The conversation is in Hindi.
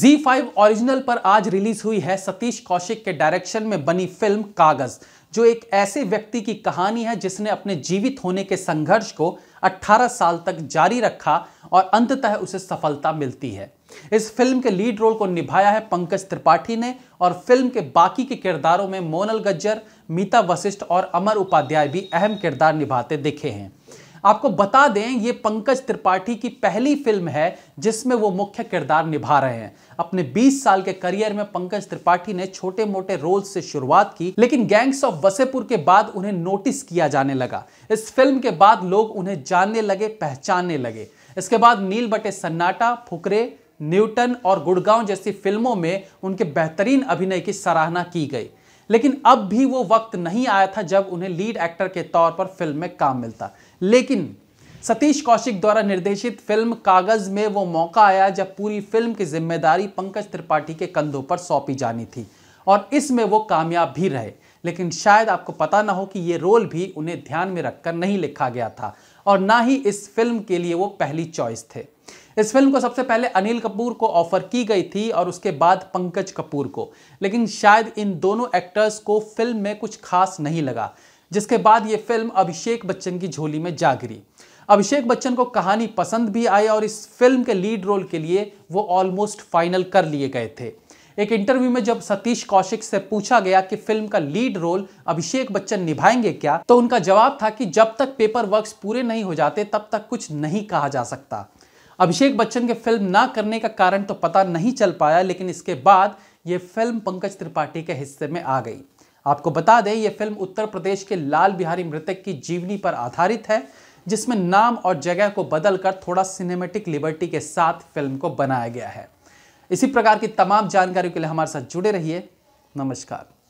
Z5 ओरिजिनल पर आज रिलीज हुई है सतीश कौशिक के डायरेक्शन में बनी फिल्म कागज जो एक ऐसे व्यक्ति की कहानी है जिसने अपने जीवित होने के संघर्ष को 18 साल तक जारी रखा और अंततः उसे सफलता मिलती है इस फिल्म के लीड रोल को निभाया है पंकज त्रिपाठी ने और फिल्म के बाकी के किरदारों में मोनल गज्जर मीता वशिष्ठ और अमर उपाध्याय भी अहम किरदार निभाते दिखे हैं आपको बता दें ये पंकज त्रिपाठी की पहली फिल्म है जिसमें वो मुख्य किरदार निभा रहे हैं अपने 20 साल के करियर में पंकज त्रिपाठी ने छोटे मोटे रोल से शुरुआत की लेकिन गैंग्स ऑफ वसेपुर के बाद उन्हें नोटिस किया जाने लगा इस फिल्म के बाद लोग उन्हें जानने लगे पहचानने लगे इसके बाद नील बटे सन्नाटा फुकरे न्यूटन और गुड़गांव जैसी फिल्मों में उनके बेहतरीन अभिनय की सराहना की गई लेकिन अब भी वो वक्त नहीं आया था जब उन्हें लीड एक्टर के तौर पर फिल्म में काम मिलता लेकिन सतीश कौशिक द्वारा निर्देशित फिल्म कागज में वो मौका आया जब पूरी फिल्म की जिम्मेदारी पंकज त्रिपाठी के कंधों पर सौंपी जानी थी और इसमें वो कामयाब भी रहे लेकिन शायद आपको पता ना हो कि ये रोल भी उन्हें ध्यान में रखकर नहीं लिखा गया था और ना ही इस फिल्म के लिए वो पहली चॉइस थे इस फिल्म को सबसे पहले अनिल कपूर को ऑफर की गई थी और उसके बाद पंकज कपूर को लेकिन शायद इन दोनों एक्टर्स को फिल्म में कुछ खास नहीं लगा जिसके बाद ये फिल्म अभिषेक बच्चन की झोली में जा गिरी अभिषेक बच्चन को कहानी पसंद भी आई और इस फिल्म के लीड रोल के लिए वो ऑलमोस्ट फाइनल कर लिए गए थे एक इंटरव्यू में जब सतीश कौशिक से पूछा गया कि फिल्म का लीड रोल अभिषेक बच्चन निभाएंगे क्या तो उनका जवाब था कि जब तक पेपर वर्क पूरे नहीं हो जाते तब तक कुछ नहीं कहा जा सकता अभिषेक बच्चन के फिल्म ना करने का कारण तो पता नहीं चल पाया लेकिन इसके बाद ये फिल्म पंकज त्रिपाठी के हिस्से में आ गई आपको बता दें ये फिल्म उत्तर प्रदेश के लाल बिहारी मृतक की जीवनी पर आधारित है जिसमें नाम और जगह को बदलकर थोड़ा सिनेमेटिक लिबर्टी के साथ फिल्म को बनाया गया है इसी प्रकार की तमाम जानकारियों के लिए हमारे साथ जुड़े रहिए नमस्कार